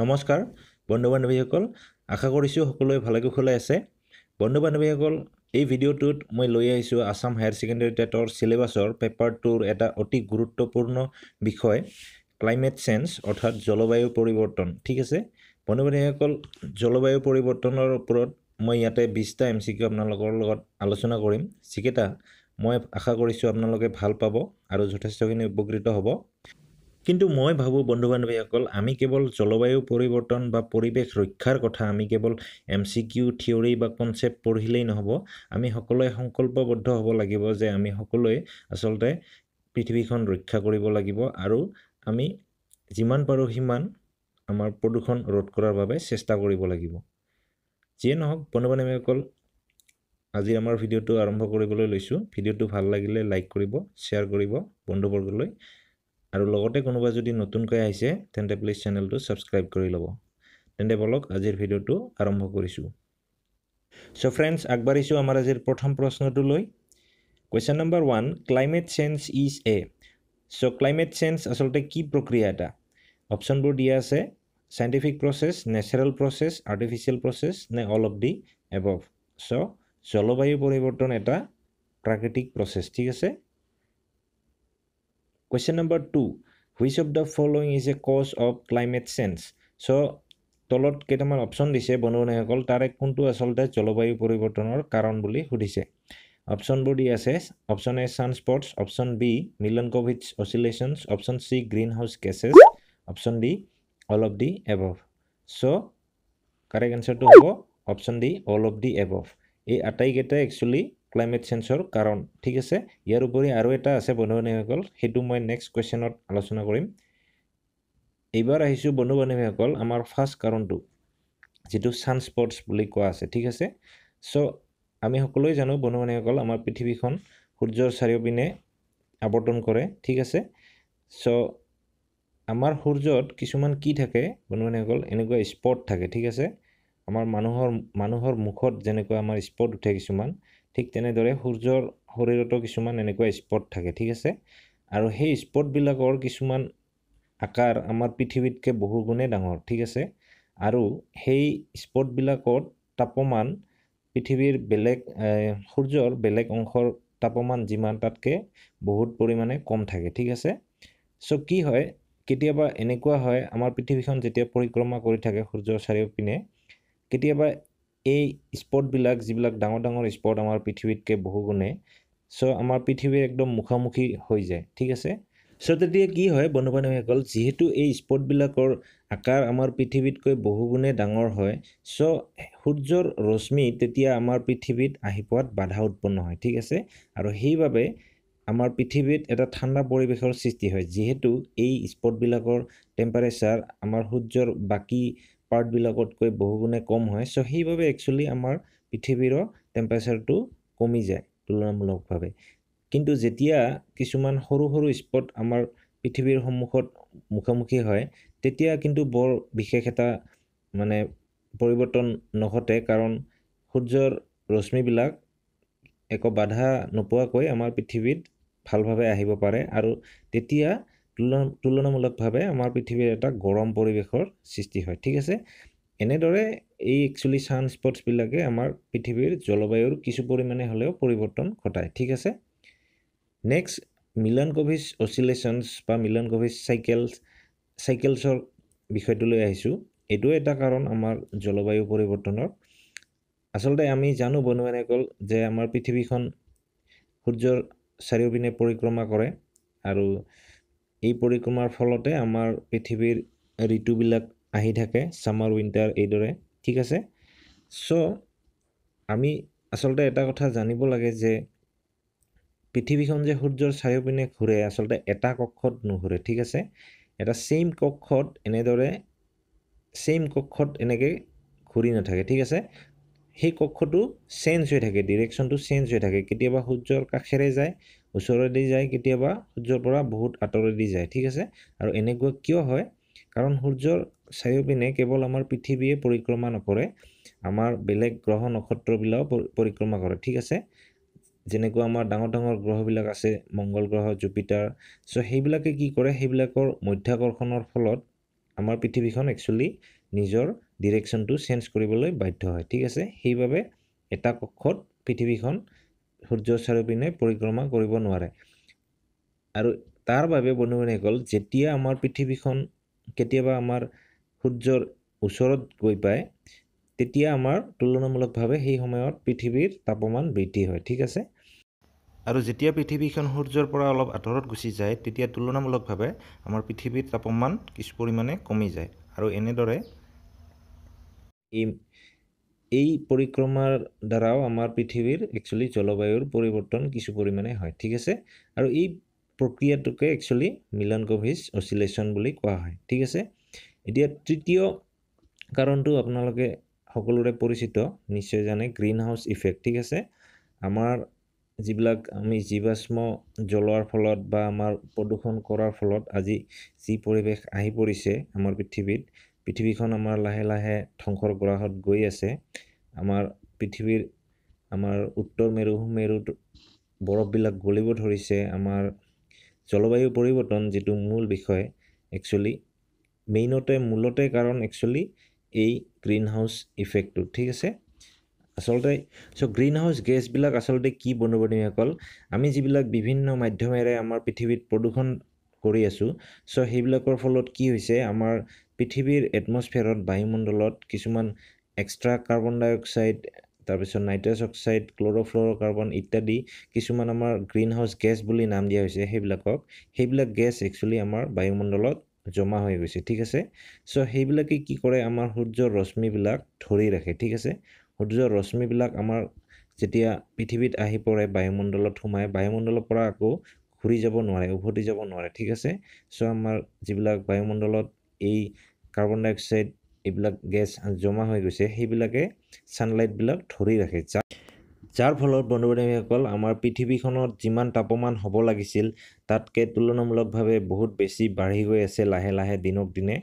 নমস্কাৰ বন্ধু বান্ধৱীসকল আশা কৰিছোঁ সকলোৱে ভালে কুশলে আছে বন্ধু বান্ধৱীসকল এই ভিডিঅ'টোত মই লৈ আহিছোঁ আছাম হায়াৰ ছেকেণ্ডেৰী টেটৰ চিলেবাছৰ পেপাৰ টুৰ এটা অতি গুৰুত্বপূৰ্ণ বিষয় ক্লাইমেট চেঞ্জ অৰ্থাৎ জলবায়ু পৰিৱৰ্তন ঠিক আছে বন্ধু বান্ধৱীসকল জলবায়ু পৰিৱৰ্তনৰ ওপৰত মই ইয়াতে বিছটা এম চি কিউ আপোনালোকৰ লগত আলোচনা কৰিম যিকেইটা মই আশা কৰিছোঁ আপোনালোকে ভাল পাব আৰু যথেষ্টখিনি উপকৃত হ'ব কিন্তু মই ভাবোঁ বন্ধু বান্ধৱীসকল আমি কেৱল জলবায়ু পৰিৱৰ্তন বা পৰিৱেশ ৰক্ষাৰ কথা আমি কেৱল এম চি কিউ থিয়ৰী বা কনচেপ্ট পঢ়িলেই নহ'ব আমি সকলোৱে সংকল্পবদ্ধ হ'ব লাগিব যে আমি সকলোৱে আচলতে পৃথিৱীখন ৰক্ষা কৰিব লাগিব আৰু আমি যিমান পাৰোঁ সিমান আমাৰ প্ৰদূষণ ৰোধ কৰাৰ বাবে চেষ্টা কৰিব লাগিব যিয়ে নহওক বন্ধু বান্ধৱীসকল আজি আমাৰ ভিডিঅ'টো আৰম্ভ কৰিবলৈ লৈছোঁ ভিডিঅ'টো ভাল লাগিলে লাইক কৰিব শ্বেয়াৰ কৰিব বন্ধুবৰ্গলৈ আৰু লগতে কোনোবা যদি নতুনকৈ আহিছে তেন্তে প্লিজ চেনেলটো ছাবস্ক্ৰাইব কৰি ল'ব তেন্তে বলক আজিৰ ভিডিঅ'টো আৰম্ভ কৰিছোঁ চ' ফ্ৰেণ্ডছ আগবাঢ়িছোঁ আমাৰ আজিৰ প্ৰথম প্ৰশ্নটো লৈ question number one climate change is a চ' ক্লাইমেট চেঞ্জ আচলতে কি প্ৰক্ৰিয়া এটা অপশ্যনবোৰ দিয়া আছে scientific process natural process artificial process নে অল অফ দি এবভ চ' জলবায়ু পৰিৱৰ্তন এটা প্ৰাকৃতিক প্ৰচেছ ঠিক আছে question number two which of the following is a cause of climate change চ' তলত কেইটামান অপশ্যন দিছে বনোৱনীসকল তাৰে কোনটো আচলতে জলবায়ু পৰিৱৰ্তনৰ কাৰণ বুলি সুধিছে অপশ্যনবোৰ দি আছে option A sunspots option B Milankovitch oscillations option C greenhouse gases option D all of the above চ' কাৰেক্ট এনচাৰটো হ'ব option D all of the above এই আটাইকেইটাই একচুৱেলি ক্লাইমেট চেঞ্জৰ কাৰণ ঠিক আছে ইয়াৰ উপৰি আৰু এটা আছে বন্ধু বান্ধৱীসকল সেইটো মই নেক্সট কুৱেশ্যনত আলোচনা কৰিম এইবাৰ আহিছোঁ বন্ধু বান্ধৱীসকল আমাৰ ফাৰ্ষ্ট কাৰণটো যিটো ছান ছানস্পৰ্টছ বুলি কোৱা আছে ঠিক আছে ছ' আমি সকলোৱে জানো বন্ধু বান্ধৱীসকল আমাৰ পৃথিৱীখন সূৰ্যৰ চাৰিওপিনে আৱৰ্তন কৰে ঠিক আছে চ' আমাৰ সূৰ্যত কিছুমান কি থাকে বন্ধু বান্ধৱীসকল এনেকুৱা স্পট থাকে ঠিক আছে আমাৰ মানুহৰ মানুহৰ মুখত যেনেকুৱা আমাৰ স্পট উঠে কিছুমান ঠিক তেনেদৰে সূৰ্যৰ শৰীৰতো কিছুমান এনেকুৱা স্পট থাকে ঠিক আছে আৰু সেই স্পটবিলাকৰ কিছুমান আকাৰ আমাৰ পৃথিৱীতকৈ বহু গুণে ডাঙৰ ঠিক আছে আৰু সেই স্পটবিলাকত তাপমান পৃথিৱীৰ বেলেগ সূৰ্যৰ বেলেগ অংশৰ তাপমান যিমান তাতকৈ বহুত পৰিমাণে কম থাকে ঠিক আছে চ' কি হয় কেতিয়াবা এনেকুৱা হয় আমাৰ পৃথিৱীখন যেতিয়া পৰিক্ৰমা কৰি থাকে সূৰ্যৰ চাৰিওপিনে কেতিয়াবা এই স্পটবিলাক যিবিলাক ডাঙৰ ডাঙৰ স্পট আমাৰ পৃথিৱীতকৈ বহুগুণে চ' আমাৰ পৃথিৱীৰ একদম মুখামুখি হৈ যায় ঠিক আছে চ' তেতিয়া কি হয় বন্ধু বান্ধৱীসকল যিহেতু এই স্পটবিলাকৰ আকাৰ আমাৰ পৃথিৱীতকৈ বহুগুণে ডাঙৰ হয় চ' সূৰ্যৰ ৰশ্মি তেতিয়া আমাৰ পৃথিৱীত আহি পোৱাত বাধা উৎপন্ন হয় ঠিক আছে আৰু সেইবাবে আমাৰ পৃথিৱীত এটা ঠাণ্ডা পৰিৱেশৰ সৃষ্টি হয় যিহেতু এই স্পটবিলাকৰ টেম্পাৰেচাৰ আমাৰ সূৰ্যৰ বাকী পাৰ্টবিলাকতকৈ বহুগুণে কম হয় চ' সেইবাবে একচুৱেলি আমাৰ পৃথিৱীৰ টেম্পাৰেচাৰটো কমি যায় তুলনামূলকভাৱে কিন্তু যেতিয়া কিছুমান সৰু সৰু স্পট আমাৰ পৃথিৱীৰ সন্মুখত মুখামুখি হয় তেতিয়া কিন্তু বৰ বিশেষ এটা মানে পৰিৱৰ্তন নঘটে কাৰণ সূৰ্যৰ ৰশ্মিবিলাক একো বাধা নোপোৱাকৈ আমাৰ পৃথিৱীত ভালভাৱে আহিব পাৰে আৰু তেতিয়া তুলনামূলকভাৱে আমাৰ পৃথিৱীৰ এটা গৰম পৰিৱেশৰ সৃষ্টি হয় ঠিক আছে এনেদৰে এই একচুৱেলি ছানস্পটছবিলাকে আমাৰ পৃথিৱীৰ জলবায়ুৰ কিছু পৰিমাণে হ'লেও পৰিৱৰ্তন ঘটায় ঠিক আছে নেক্সট মিলন কভিজ অচিলেশ্যনছ বা মিলন কভিজ চাইকেলছ চাইকেলছৰ বিষয়টোলৈ আহিছোঁ এইটো এটা কাৰণ আমাৰ জলবায়ু পৰিৱৰ্তনৰ আচলতে আমি জানো বনোৱানে যে আমাৰ পৃথিৱীখন সূৰ্যৰ চাৰিওপিনে পৰিক্ৰমা কৰে আৰু এই পৰিক্ৰমাৰ ফলতে আমাৰ পৃথিৱীৰ ঋতুবিলাক আহি থাকে ছামাৰ উইণ্টাৰ এইদৰে ঠিক আছে চ' আমি আচলতে এটা কথা জানিব লাগে যে পৃথিৱীখন যে সূৰ্যৰ চাৰিওপিনে ঘূৰে আচলতে এটা কক্ষত নুঘূৰে ঠিক আছে এটা ছেইম কক্ষত এনেদৰে ছেইম কক্ষত এনেকৈ ঘূৰি নাথাকে ঠিক আছে সেই কক্ষটো চেঞ্জ হৈ থাকে ডিৰেকশ্যনটো চেঞ্জ হৈ থাকে কেতিয়াবা সূৰ্যৰ কাষেৰে যায় ওচৰেদি যায় কেতিয়াবা সূৰ্যৰ পৰা বহুত আঁতৰেদি যায় ঠিক আছে আৰু এনেকুৱা কিয় হয় কাৰণ সূৰ্যৰ চাৰিওপিনে কেৱল আমাৰ পৃথিৱীয়ে পৰিক্ৰমা নকৰে আমাৰ বেলেগ গ্ৰহ নক্ষত্ৰবিলাকো পৰিক্ৰমা কৰে ঠিক আছে যেনেকুৱা আমাৰ ডাঙৰ ডাঙৰ গ্ৰহবিলাক আছে মংগল গ্ৰহ জুপিটাৰ চ' সেইবিলাকে কি কৰে সেইবিলাকৰ মধ্যাকৰ্ষণৰ ফলত আমাৰ পৃথিৱীখন একচুৱেলি নিজৰ ডিৰেকশ্যনটো চেঞ্জ কৰিবলৈ বাধ্য হয় ঠিক আছে সেইবাবে এটা কক্ষত পৃথিৱীখন সূৰ্য চাৰিওপিনে পৰিক্ৰমা কৰিব নোৱাৰে আৰু তাৰ বাবে বনিয়নীসকল যেতিয়া আমাৰ পৃথিৱীখন কেতিয়াবা আমাৰ সূৰ্যৰ ওচৰত গৈ পায় তেতিয়া আমাৰ তুলনামূলকভাৱে সেই সময়ত পৃথিৱীৰ তাপমান বৃদ্ধি হয় ঠিক আছে আৰু যেতিয়া পৃথিৱীখন সূৰ্যৰ পৰা অলপ আঁতৰত গুচি যায় তেতিয়া তুলনামূলকভাৱে আমাৰ পৃথিৱীৰ তাপমান কিছু পৰিমাণে কমি যায় আৰু এনেদৰে এই এই পৰিক্ৰমাৰ দ্বাৰাও আমাৰ পৃথিৱীৰ একচুৱেলি জলবায়ুৰ পৰিৱৰ্তন কিছু পৰিমাণে হয় ঠিক আছে আৰু এই প্ৰক্ৰিয়াটোকে একচুৱেলি মিলন কভিজ অচিলেশ্যন বুলি কোৱা হয় ঠিক আছে এতিয়া তৃতীয় কাৰণটো আপোনালোকে সকলোৰে পৰিচিত নিশ্চয় জানে গ্ৰীণ হাউচ ইফেক্ট ঠিক আছে আমাৰ যিবিলাক আমি জীৱাশ্ম জ্বলোৱাৰ ফলত বা আমাৰ প্ৰদূষণ কৰাৰ ফলত আজি যি পৰিৱেশ আহি পৰিছে আমাৰ পৃথিৱীত পৃথিৱীখন আমাৰ লাহে লাহে ধ্বংসৰ গ্ৰাহত গৈ আছে আমাৰ পৃথিৱীৰ আমাৰ উত্তৰ মেৰু মেৰুত বৰফবিলাক গলিব ধৰিছে আমাৰ জলবায়ু পৰিৱৰ্তন যিটো মূল বিষয় একচুৱেলি মেইনতে মূলতে কাৰণ একচুৱেলি এই গ্ৰীণ হাউচ ইফেক্টটো ঠিক আছে আচলতে চ' গ্ৰীণ হাউচ গেছবিলাক আচলতে কি বন্ধু বান্ধৱীসকল আমি যিবিলাক বিভিন্ন মাধ্যমেৰে আমাৰ পৃথিৱীত প্ৰদূষণ কৰি আছোঁ চ' সেইবিলাকৰ ফলত কি হৈছে আমাৰ পৃথিৱীৰ এটমস্ফেয়াৰত বায়ুমণ্ডলত কিছুমান এক্সট্ৰা কাৰ্বন ডাই অক্সাইড তাৰপিছত নাইট্ৰাছ অক্সাইড ক্ল'ৰ'ফ্ল'ৰ' কাৰ্বন ইত্যাদি কিছুমান আমাৰ গ্ৰীণ হাউচ গেছ বুলি নাম দিয়া হৈছে সেইবিলাকক সেইবিলাক গেছ একচুৱেলি আমাৰ বায়ুমণ্ডলত জমা হৈ গৈছে ঠিক আছে চ' সেইবিলাকে কি কৰে আমাৰ সূৰ্যৰ ৰশ্মিবিলাক ধৰি ৰাখে ঠিক আছে সূৰ্যৰ ৰশ্মিবিলাক আমাৰ যেতিয়া পৃথিৱীত আহি পৰে বায়ুমণ্ডলত সোমাই বায়ুমণ্ডলৰ পৰা আকৌ ঘূৰি যাব নোৱাৰে উভতি যাব নোৱাৰে ঠিক আছে চ' আমাৰ যিবিলাক বায়ুমণ্ডলত এই কাৰ্বন ডাই অক্সাইড এইবিলাক গেছ জমা হৈ গৈছে সেইবিলাকে ছানলাইটবিলাক ধৰি ৰাখে যাৰ ফলত বন্ধু বান্ধৱীসকল আমাৰ পৃথিৱীখনত যিমান তাপমান হ'ব লাগিছিল তাতকৈ তুলনামূলকভাৱে বহুত বেছি বাঢ়ি গৈ আছে লাহে লাহে দিনক দিনে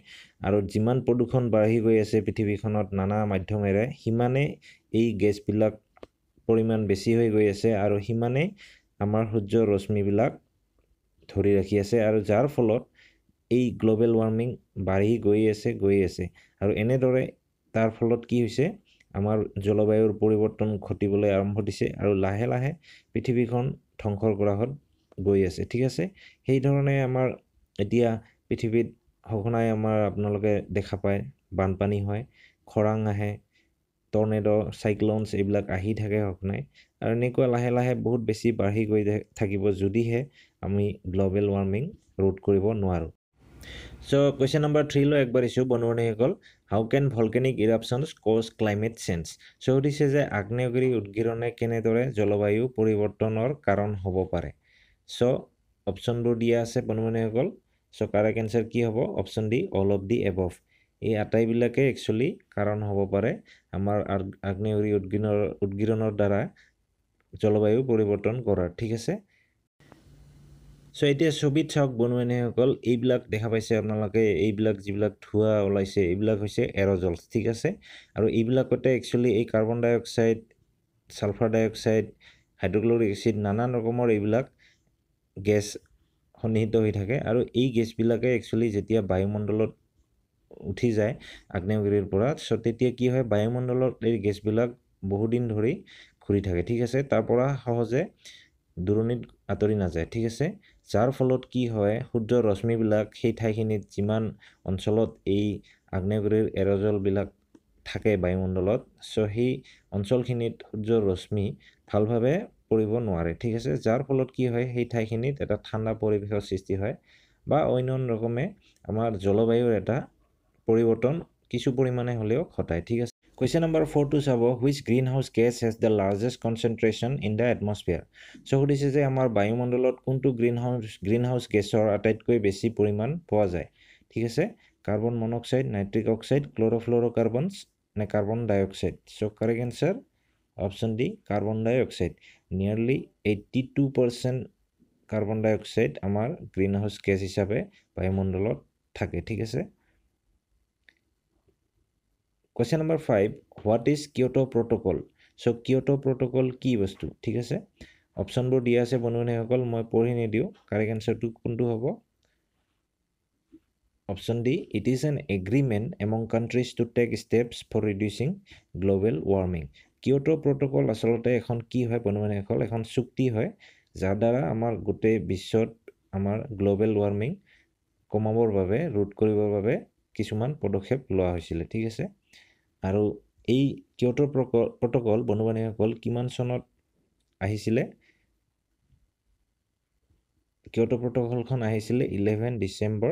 আৰু যিমান প্ৰদূষণ বাঢ়ি গৈ আছে পৃথিৱীখনত নানা মাধ্যমেৰে সিমানেই এই গেছবিলাক পৰিমাণ বেছি হৈ গৈ আছে আৰু সিমানেই আমাৰ সূৰ্যৰ ৰশ্মিবিলাক ধৰি ৰাখি আছে আৰু যাৰ ফলত এই গ্ল'বেল ৱাৰ্মিং বাঢ়ি গৈ আছে গৈ আছে আৰু এনেদৰে তাৰ ফলত কি হৈছে আমাৰ জলবায়ুৰ পৰিৱৰ্তন ঘটিবলৈ আৰম্ভ দিছে আৰু লাহে লাহে পৃথিৱীখন ধ্বংসৰ হ'ল গৈ আছে ঠিক আছে সেইধৰণে আমাৰ এতিয়া পৃথিৱীত সঘনাই আমাৰ আপোনালোকে দেখা পায় বানপানী হয় খৰাং আহে টৰ্নেড' চাইক্লনছ এইবিলাক আহি থাকে সঘনাই আৰু এনেকুৱা লাহে লাহে বহুত বেছি বাঢ়ি গৈ থাকিব যদিহে আমি গ্ল'বেল ৱাৰ্মিং ৰোধ কৰিব নোৱাৰোঁ চ' কুৱেশ্যন নম্বৰ থ্ৰীলৈ একবাৰ ইছ্যু বনোৱনীসকল how can volcanic eruptions cause climate change চ' সুধিছে যে আগ্নেয়গিৰি উদগিৰণে কেনেদৰে জলবায়ু পৰিৱৰ্তনৰ কাৰণ হ'ব পাৰে চ' অপশ্যনবোৰ দিয়া আছে বনোৱনীসকল চ' কাৰে কেঞ্চাৰ কি হ'ব option D all of the above এই আটাইবিলাকে একচুৱেলি কাৰণ হ'ব পাৰে আমাৰ আগ্নেয়গিৰি উদগিৰণৰ উদগিৰণৰ দ্বাৰা জলবায়ু পৰিৱৰ্তন কৰাৰ ঠিক আছে চ' এতিয়া ছবিত চাওক বনোৱানীসকল এইবিলাক দেখা পাইছে আপোনালোকে এইবিলাক যিবিলাক ধোঁৱা ওলাইছে এইবিলাক হৈছে এৰজলছ ঠিক আছে আৰু এইবিলাকতে একচুৱেলি এই carbon dioxide sulphur dioxide hydrochloric acid নানান ৰকমৰ এইবিলাক গেছ সন্নিহিত হৈ থাকে আৰু এই গেছবিলাকে একচুৱেলি যেতিয়া বায়ুমণ্ডলত উঠি যায় আগ্নেয়গিৰিৰ পৰা চ' তেতিয়া কি হয় বায়ুমণ্ডলত এই গেছবিলাক বহুদিন ধৰি ঘূৰি থাকে ঠিক আছে তাৰপৰা সহজে দূৰণিত আঁতৰি নাযায় ঠিক আছে যাৰ ফলত কি হয় সূৰ্যৰ ৰশ্মিবিলাক সেই ঠাইখিনিত যিমান অঞ্চলত এই আগ্নেয়গুৰিৰ এৰজলবিলাক থাকে বায়ুমণ্ডলত চ' সেই অঞ্চলখিনিত সূৰ্যৰ ৰশ্মি ভালভাৱে পৰিব নোৱাৰে ঠিক আছে যাৰ ফলত কি হয় সেই ঠাইখিনিত এটা ঠাণ্ডা পৰিৱেশৰ সৃষ্টি হয় বা অন্য অন্য ৰকমে আমাৰ জলবায়ুৰ এটা পৰিৱৰ্তন কিছু পৰিমাণে হ'লেও ঘটায় ঠিক আছে Question number 4 to Sabo, which greenhouse gas has the largest concentration in the atmosphere? So, this is a biomondolot kuntu greenhouse greenhouse gas or atait koi besi puriman poazai. Tikase carbon monoxide, nitric oxide, chlorofluorocarbons, and carbon dioxide. So, correct answer option D carbon dioxide. Nearly 82% carbon dioxide amar greenhouse gas is a biomondolot. Take it, take question number five what is Kyoto' protocol চ' Kyoto' protocol কি বস্তু ঠিক আছে অপশ্যনবোৰ দিয়া আছে বনোৱনীসকল মই পঢ়ি নিদিওঁ কাৰেক্ট এনচাৰটো কোনটো হ'ব option D it is an agreement among countries to take steps for reducing global warming Kyoto' protocol আচলতে এখন কি হয় বনোৱনীসকল এখন চুক্তি হয় যাৰ দ্বাৰা আমাৰ গোটেই বিশ্বত আমাৰ গ্ল'বেল ৱাৰ্মিং কমাবৰ বাবে ৰোধ কৰিবৰ বাবে কিছুমান পদক্ষেপ লোৱা হৈছিলে ঠিক আছে আৰু এই কিয়টো প্ৰক প্ৰটকল বনোৱানীসকল কিমান চনত আহিছিলে কিয়টো প্ৰটকলখন আহিছিলে eleven December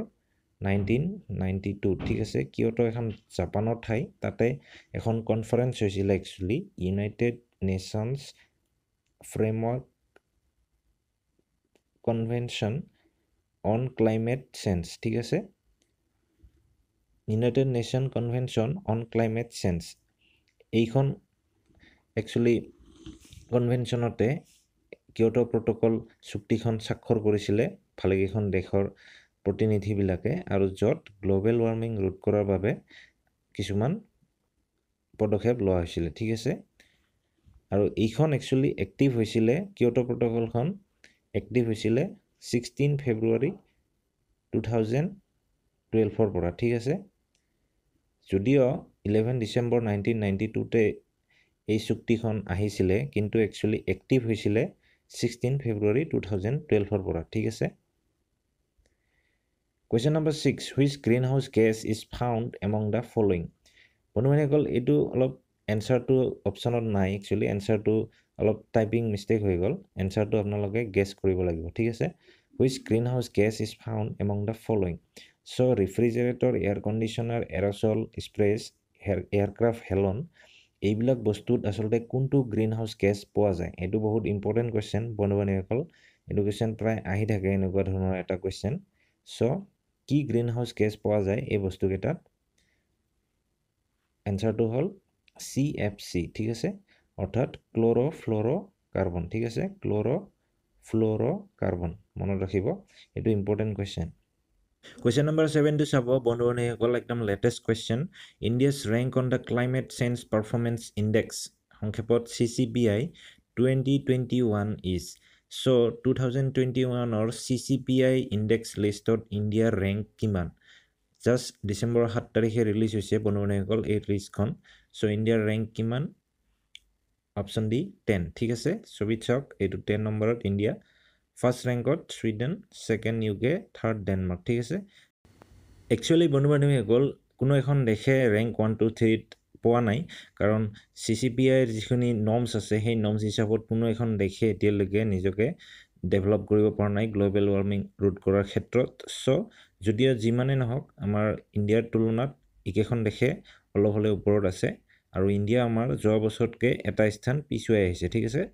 nineteen ninety two ঠিক আছে কিয়টো এখন জাপানৰ ঠাই তাতে এখন কনফাৰেঞ্চ হৈছিলে actually united nations framework convention on climate change ঠিক আছে united nation convention on climate change এইখন একচুৱেলি কনভেনশ্যনতে কিয়ত প্ৰটকল চুক্তিখন স্বাক্ষৰ কৰিছিলে ভালেকেইখন দেশৰ প্ৰতিনিধিবিলাকে আৰু য'ত গ্ল'বেল ৱাৰ্মিং ৰোধ কৰাৰ বাবে কিছুমান পদক্ষেপ লোৱা হৈছিলে ঠিক আছে আৰু এইখন একচুৱেলি এক্টিভ হৈছিলে কিয়ত প্ৰটকলখন এক্টিভ হৈছিলে ছিক্সটিন ফেব্ৰুৱাৰী টু থাউজেণ্ড টুৱেলভৰ পৰা ঠিক আছে যদিও ইলেভেন ডিচেম্বৰ নাইনটিন নাইণ্টি টুতে এই চুক্তিখন আহিছিলে কিন্তু একচুৱেলি এক্টিভ হৈছিলে ছিক্সটিন ফেব্ৰুৱাৰী টু থাউজেণ্ড টুৱেলভৰ পৰা ঠিক আছে question number six which green house gas is found among the following ক'ল এইটো অলপ এনচাৰটো অপশ্যনত নাই একচুৱেলি এনচাৰটো অলপ টাইপিং মিষ্টেক হৈ গ'ল এনচাৰটো আপোনালোকে গেছ কৰিব লাগিব ঠিক আছে which green house gas is found among the following so' refrigerator air conditioner aerosol sprays hair aircraft halon এইবিলাক বস্তুত আচলতে কোনটো গ্ৰীণ হাউচ গেছ পোৱা যায় এইটো বহুত ইম্পৰ্টেণ্ট কুৱেশ্যন বন্ধু বান্ধৱীসকল এইটো কুৱেশ্যন প্ৰায় আহি থাকে এনেকুৱা ধৰণৰ এটা কুৱেশ্যন চ' কি গ্ৰীণ হাউচ গেছ পোৱা যায় এই বস্তুকেইটাত এনচাৰটো হ'ল চি এফ চি ঠিক আছে অৰ্থাৎ ক্ল'ৰ' ফ্ল'ৰ' কাৰ্বন ঠিক আছে ক্ল'ৰ' ফ্ল'ৰ' কাৰ্বন মনত ৰাখিব এইটো ইম্পৰ্টেণ্ট কুৱেশ্যন কুৱেশ্যন নম্বৰ ছেভেনটো চাব বন্ধু বান্ধীসকল একদম latest question India's rank on the climate change performance index সংক্ষেপত C C P I twenty twenty one is so' two thousand twenty ওৱানৰ C C P I index লিষ্টত ইণ্ডিয়াৰ rank কিমান জাষ্ট ডিচেম্বৰ সাত তাৰিখে ৰিলিজ হৈছে বন্ধু বান্ধীসকল এই লিষ্টখন চ' ইণ্ডিয়াৰ ৰেংক কিমান অপশ্যন ডি টেন ঠিক আছে ছবিত চাওক এইটো টেন নম্বৰত ইণ্ডিয়া ফাৰ্ষ্ট ৰেংকত Sweden second U K third Denmark ঠিক আছে একচুৱেলি বন্ধু বান্ধৱীসকল কোনো এখন দেশে ৰেংক ওৱান টু থ্ৰীত পোৱা নাই কাৰণ চি চি পি আইৰ যিখিনি নৰ্মছ আছে সেই নৰ্মছ হিচাপত কোনো এখন দেশে এতিয়ালৈকে নিজকে ডেভেলপ কৰিব পৰা নাই গ্ল'বেল ৱাৰ্মিং ৰোধ কৰাৰ ক্ষেত্ৰত চ' যদিও যিমানে নহওক আমাৰ ইণ্ডিয়াৰ তুলনাত একেখন দেশে অলপ হ'লেও ওপৰত আছে আৰু ইণ্ডিয়া আমাৰ যোৱা বছৰতকৈ এটা স্থান পিছুৱাই আহিছে ঠিক আছে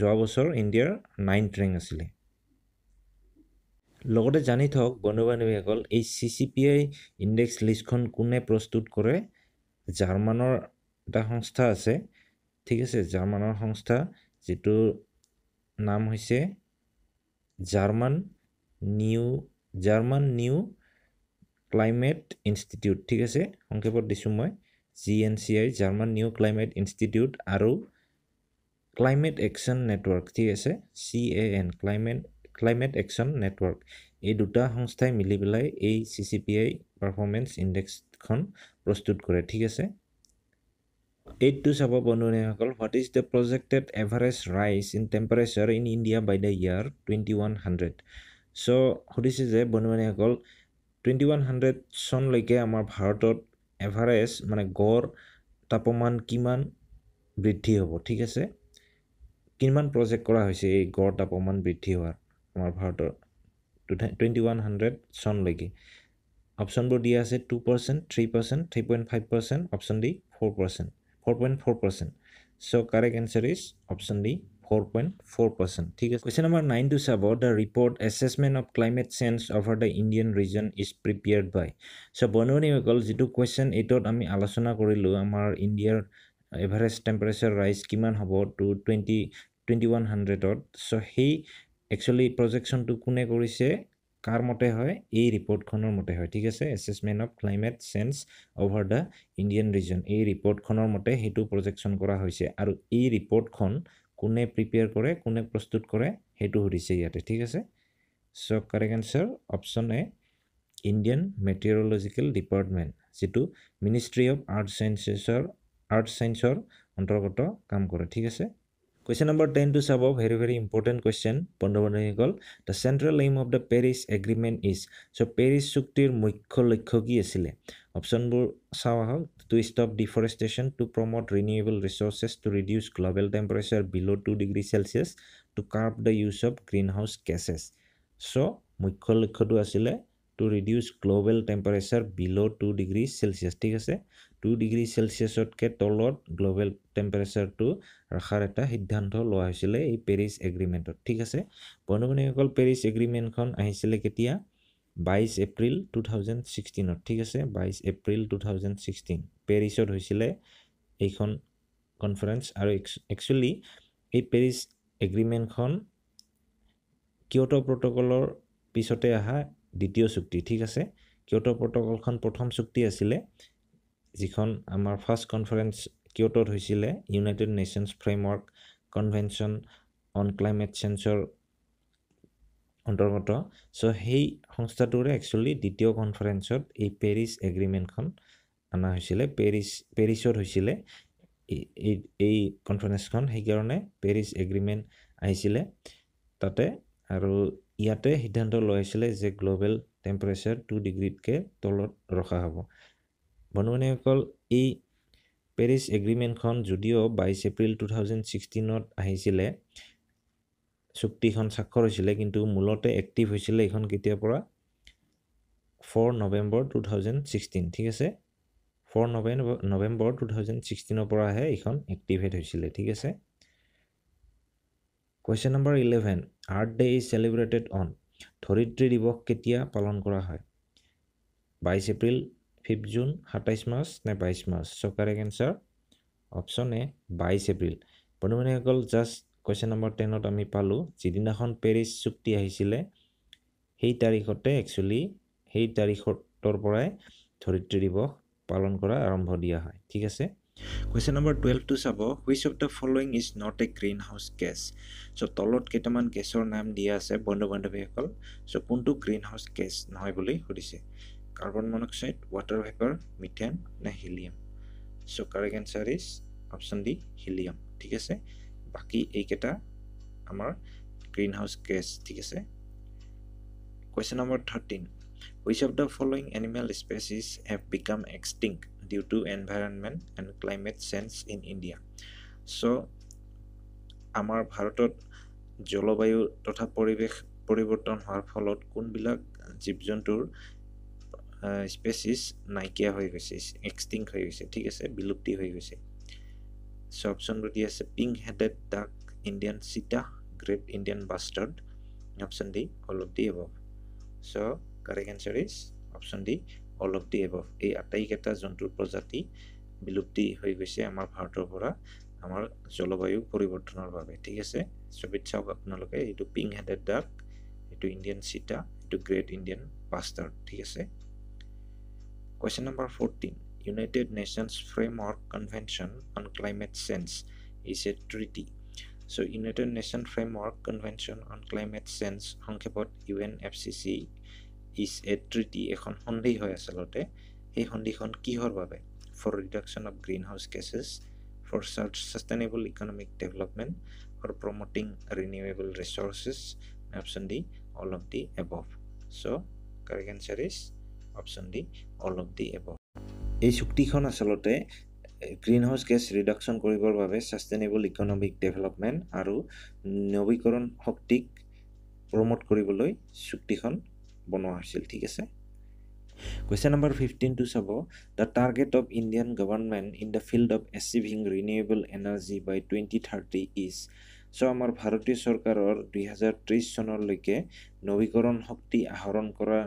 যোৱা বছৰ ইণ্ডিয়াৰ নাইন্থ ৰেংক আছিলে লগতে জানি থওক বন্ধু বান্ধৱীসকল এই C C P I index লিষ্টখন কোনে প্ৰস্তুত কৰে জাৰ্মানৰ এটা সংস্থা আছে ঠিক আছে জাৰ্মানৰ সংস্থা যিটো নাম হৈছে German new German new climate institute ঠিক আছে সংক্ষেপত দিছোঁ মই G N C I German new climate institute আৰু ক্লাইমেট একশ্যন নেটৱৰ্ক ঠিক আছে C A N climate climate action network এই দুটা সংস্থাই মিলি পেলাই এই C C P I performance ইণ্ডেক্সখন প্ৰস্তুত কৰে ঠিক আছে এইটটো চাব বন্ধুসকল what is the projected average rise in temperature in India by the year twenty one hundred so' সুধিছে যে বনোৱানীসকল টুৱেণ্টি ওৱান হাণ্ড্ৰেড চনলৈকে আমাৰ ভাৰতত এভাৰেজ মানে গড় তাপমান কিমান বৃদ্ধি হ'ব ঠিক আছে কিমান প্ৰজেক্ট কৰা হৈছে এই গড় তাপমান বৃদ্ধি হোৱাৰ আমাৰ ভাৰতৰ টুৱেণ্টি ওৱান হাণ্ড্ৰেড চনলৈকে অপশ্যনবোৰ দিয়া আছে two percent three percent three point five percent option D four percent four point four percent so' correct answer is option D four point four percent ঠিক আছে কুৱেশ্যন নম্বৰ নাইনটো চাব the report assessment of climate change over the Indian region is prepared by so' বনৰী অকল যিটো question এইটোত আমি আলোচনা কৰিলোঁ আমাৰ ইণ্ডিয়াৰ এভাৰেজ টেম্পাৰেচাৰ ৰাইজ কিমান হ'ব টু টুৱেণ্টি টুৱেণ্টি ওৱান হাণ্ড্ৰেডত চ' সেই একচুৱেলি প্ৰজেকশ্যনটো কোনে কৰিছে কাৰ মতে হয় এই ৰিপৰ্টখনৰ মতে হয় ঠিক আছে assessment of climate change over the Indian region এই ৰিপৰ্টখনৰ মতে সেইটো প্ৰজেকশ্যন কৰা হৈছে আৰু এই ৰিপৰ্টখন কোনে প্ৰিপেয়াৰ কৰে কোনে প্ৰস্তুত কৰে সেইটো সুধিছে ইয়াতে ঠিক আছে so' correct answer option A Indian meteorological department যিটো মিনিষ্ট্ৰী অফ আৰ্ট চায়েন্সেছৰ আৰ্ট চায়েন্সৰ অন্তৰ্গত কাম কৰে ঠিক আছে কুৱেশ্যন নম্বৰ টেনটো চাব ভেৰি ভেৰি ইম্পৰ্টেণ্ট কুৱেশ্যন বন্ধু বান্ধৱীসকল the central aim of the Paris agreement is so' Paris চুক্তিৰ মুখ্য লক্ষ্য কি আছিলে অপশ্যনবোৰ চাওঁ আহক to stop deforestation to promote renewable resources to reduce global temperature below' two degree celsius to curb the use of green house gases so' মুখ্য লক্ষ্যটো আছিলে to reduce global temperature below' two degree celsius ঠিক আছে two degree চেলচিয়াছতকৈ তলত global টেম্পাৰেচাৰটো ৰখাৰ এটা সিদ্ধান্ত লোৱা হৈছিলে এই পেৰিছ এগ্ৰিমেণ্টত ঠিক আছে বন্ধু বান্ধৱীসকল পেৰিছ এগ্ৰিমেণ্টখন আহিছিলে কেতিয়া বাইছ এপ্ৰিল টু থাউজেণ্ড ছিক্সটিনত ঠিক আছে বাইছ এপ্ৰিল টু থাউজেণ্ড ছিক্সটিন পেৰিছত হৈছিলে এইখন কনফাৰেঞ্চ আৰু একচুৱেলি এই পেৰিছ এগ্ৰিমেণ্টখন কিয়ট প্ৰট'কলৰ পিছতে অহা দ্বিতীয় চুক্তি ঠিক আছে কিয়ট প্ৰট'কলখন প্ৰথম চুক্তি আছিলে যিখন আমাৰ ফাৰ্ষ্ট কনফাৰেঞ্চ কিয়টত হৈছিলে united nations framework convention on climate চেঞ্জৰ অন্তৰ্গত চ' সেই সংস্থাটোৰে একচুৱেলি দ্বিতীয় কনফাৰেঞ্চত এই পেৰিছ এগ্ৰিমেণ্টখন অনা হৈছিলে পেৰিছ পেৰিছত হৈছিলে এই এই কনফাৰেঞ্চখন সেইকাৰণে পেৰিছ এগ্ৰিমেণ্ট আহিছিলে তাতে আৰু ইয়াতে সিদ্ধান্ত লৈছিলে যে গ্ল'বেল টেম্পাৰেচাৰ টু ডিগ্ৰীতকৈ তলত ৰখা হ'ব বনমানীসকল এই পেৰিছ এগ্ৰিমেণ্টখন যদিও বাইছ এপ্ৰিল টু থাউজেণ্ড ছিক্সটিনত আহিছিলে চুক্তিখন স্বাক্ষৰ হৈছিলে কিন্তু মূলতে এক্টিভ হৈছিলে এইখন কেতিয়াৰ পৰা four November two thousand sixteen ঠিক আছে four November November two thousand ছিক্সটিনৰ পৰাহে এইখন এক্টিভেট হৈছিলে ঠিক আছে question number eleven earth day is celebrated on ধৰিত্ৰী দিৱস কেতিয়া পালন কৰা হয় বাইছ এপ্ৰিল ফিফ জুন সাতাইছ মাৰ্চ নে বাইছ March so' correct answer option A বাইছ এপ্ৰিল বনুমণিসকল জাষ্ট কুৱেশ্যন নম্বৰ টেনত আমি পালোঁ যিদিনাখন পেৰিছ চুক্তি আহিছিলে সেই তাৰিখতে একচুৱেলি সেই তাৰিখৰ পৰাই ধৰিত্ৰী দিৱস পালন কৰা আৰম্ভ দিয়া হয় ঠিক আছে কুৱেশ্যন নম্বৰ টুৱেলভটো চাব which of the following is not a green house gas so' তলত কেইটামান গেছৰ নাম দিয়া আছে বন্ধু বান্ধৱীসকল চ' কোনটো গ্ৰীণ হাউচ গেছ নহয় বুলি সুধিছে carbon monoxide water vapour methane নে helium so' correct answer is option D helium ঠিক আছে বাকী এইকেইটা আমাৰ গ্ৰীণ হাউচ গেছ ঠিক আছে question number thirteen which of the following animal species have become extinct due to environment and climate change in India so' আমাৰ ভাৰতত জলবায়ু তথা পৰিৱেশ পৰিৱৰ্তন হোৱাৰ ফলত কোনবিলাক জীৱ জন্তুৰ স্পেচিছ নাইকিয়া হৈ গৈছে এক্সটিংক হৈ গৈছে ঠিক আছে বিলুপ্তি হৈ গৈছে চ' অপশ্যনটো দি আছে pink headed duck Indian cheetah great Indian bustard option D all of the above so' correct answer is option D all of the above এই আটাইকেইটা জন্তুৰ প্ৰজাতি বিলুপ্তি হৈ গৈছে আমাৰ ভাৰতৰ পৰা আমাৰ জলবায়ু পৰিৱৰ্তনৰ বাবে ঠিক আছে ছবিত চাওক আপোনালোকে এইটো পিংক হেডেড ডাক এইটো ইণ্ডিয়ান চিটা এইটো গ্ৰেট ইণ্ডিয়ান বাষ্টাৰ্ড ঠিক আছে Question number 14 United Nations Framework Convention on Climate Change is a treaty. So, United Nations Framework Convention on Climate Change, Hankabot UNFCC, is a treaty. Ekon Hondi Hoyasalote, E Hondi Hon Kihorbabe, for reduction of greenhouse gases, for such sustainable economic development, for promoting renewable resources, option D, all of the above. So, correct answer is. Option D all of the এব এই চুক্তিখন আচলতে green house gas reduction কৰিবৰ বাবে sustainable economic development আৰু নৱীকৰণ শক্তিক promote কৰিবলৈ চুক্তিখন বনোৱা হৈছিল ঠিক আছে কুৱেশ্যন নম্বৰ ফিফটিনটো চাব the target of Indian government in the field of achieving renewable energy by twenty thirty is so' আমাৰ ভাৰতীয় চৰকাৰৰ দুহেজাৰ ত্ৰিছ চনলৈকে নৱীকৰণ শক্তি আহৰণ কৰা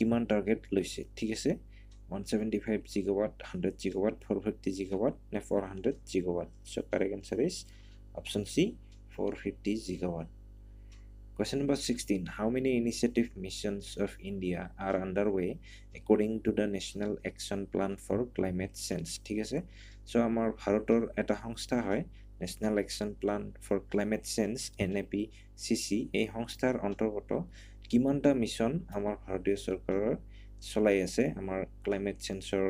কিমান টাৰ্গেট লৈছে ঠিক আছে one seventy five gigawatt hundred gigawatt four fifty gigawatt নে four hundred gigawatt so' correct answer is option C four fifty gigawatt question number sixteen how many initiative missions of India are under way according to the national action plan for climate change ঠিক আছে so' আমাৰ ভাৰতৰ এটা সংস্থা হয় national action plan for climate change N A P C C এই সংস্থাৰ অন্তৰ্গত কিমানটা মিছন আমাৰ ভাৰতীয় চৰকাৰৰ চলাই আছে আমাৰ ক্লাইমেট চেঞ্জৰ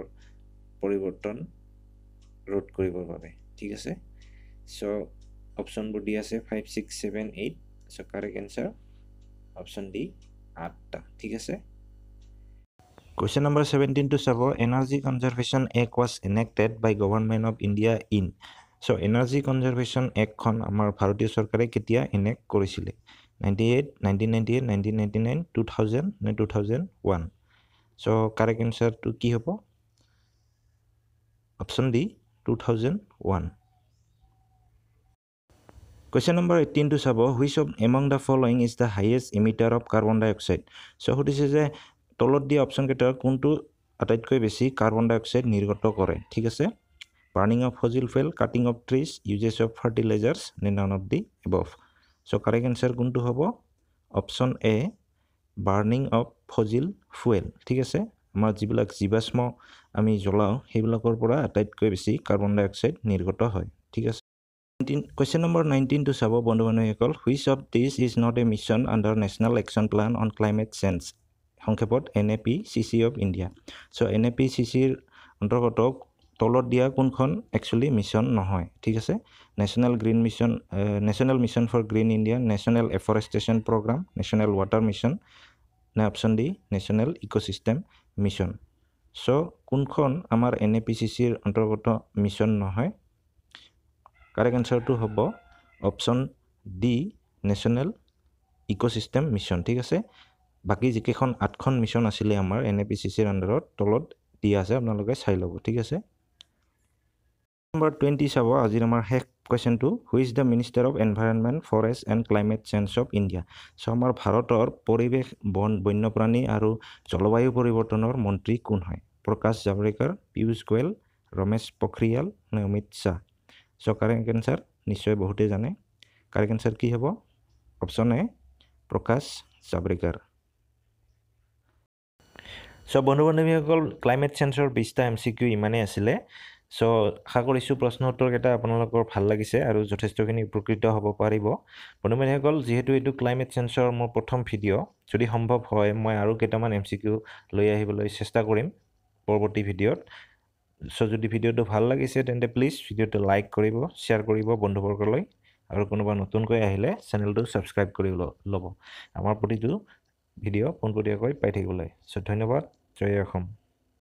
পৰিৱৰ্তন ৰোধ কৰিবৰ বাবে ঠিক আছে চ' অপশ্যনবোৰ দি আছে five six seven eight so' correct answer option D আঠটা ঠিক আছে কুৱেশ্যন নম্বৰ ছেভেণ্টিনটো চাব energy conservation act was enacted by government of India in so' energy conservation এক্টখন আমাৰ ভাৰতীয় চৰকাৰে কেতিয়া এনেক্ট কৰিছিলে ninety eight nineteen ninety eight nineteen ninety nine two thousand নে two thousand one so' correct এনচাৰটো কি হ'ব option D two thousand one question number এইটিনটো চাব which of among the following is the highest emitter of carbon dye dioxide so' সুধিছে যে তলত দিয়া অপশ্যনকেইটা কোনটো আটাইতকৈ বেছি কাৰ্বন ডাই অক্সাইড নিৰ্গত কৰে ঠিক আছে burning of fossil fuel cutting of trees uses of fertilizers নে none of the above so' correct answer কোনটো হ'ব option A burning of fossil fuel ঠিক আছে আমাৰ যিবিলাক জীৱাশ্ম আমি জ্বলাওঁ সেইবিলাকৰ পৰা আটাইতকৈ বেছি কাৰ্বন ডাই অক্সাইড নিৰ্গত হয় ঠিক আছে নাইনটিন কুৱেশ্যন নম্বৰ নাইনটিনটো চাব বন্ধু বান্ধৱীসকল which of this is not a mission under national action plan on climate change সংক্ষেপত N A P C C of India so' N A P C চিৰ অন্তৰ্গত তলত দিয়া কোনখন একচুৱেলি মিছন নহয় ঠিক আছে national green mission national mission for green India national afforestation program national water mission নে option D national eco' ecosystem mission so' কোনখন আমাৰ এন এ পি চি চিৰ অন্তৰ্গত মিছন নহয় কাৰেক্ট এনচাৰটো হ'ব option D national eco' ecosystem mission ঠিক আছে বাকী যিকেইখন আঠখন মিছন আছিলে আমাৰ এন এ পি চি চিৰ আণ্ডাৰত তলত দিয়া আছে আপোনালোকে চাই ল'ব ঠিক আছে নম্বৰ টুৱেণ্টি চাব আজিৰ আমাৰ শেষ কুৱেশ্যনটো is the minister of environment forest and climate change of India so' আমাৰ ভাৰতৰ পৰিৱেশ বন বন্যপ্ৰাণী আৰু জলবায়ু পৰিৱৰ্তনৰ মন্ত্ৰী কোন হয় প্ৰকাশ জাভড়েকাৰ পীয়ুষ গোৱেল ৰমেশ পখৰিয়াল নে Amit Shah so' current answer নিশ্চয় বহুতেই জানে কাৰেণ্ট এনচাৰ কি হ'ব অপশ্যন এ প্ৰকাশ জাভড়েকাৰ চ' বন্ধু বান্ধৱীসকল ক্লাইমেট চেঞ্জৰ বিছটা এম চি কিউ ইমানেই আছিলে চ' আশা কৰিছোঁ প্ৰশ্ন উত্তৰকেইটা আপোনালোকৰ ভাল লাগিছে আৰু যথেষ্টখিনি উপকৃত হ'ব পাৰিব বন্ধু বান্ধৱীসকল যিহেতু এইটো ক্লাইমেট চেঞ্জৰ মোৰ প্ৰথম ভিডিঅ' যদি সম্ভৱ হয় মই আৰু কেইটামান এম চি কিউ লৈ আহিবলৈ চেষ্টা কৰিম পৰৱৰ্তী ভিডিঅ'ত চ' যদি ভিডিঅ'টো ভাল লাগিছে তেন্তে প্লিজ ভিডিঅ'টো লাইক কৰিব শ্বেয়াৰ কৰিব বন্ধুবৰ্গলৈ আৰু কোনোবা নতুনকৈ আহিলে চেনেলটো ছাবস্ক্ৰাইব কৰি ল'ব আমাৰ প্ৰতিটো ভিডিঅ' পোনপটীয়াকৈ পাই থাকিবলৈ চ' ধন্যবাদ জয় অসম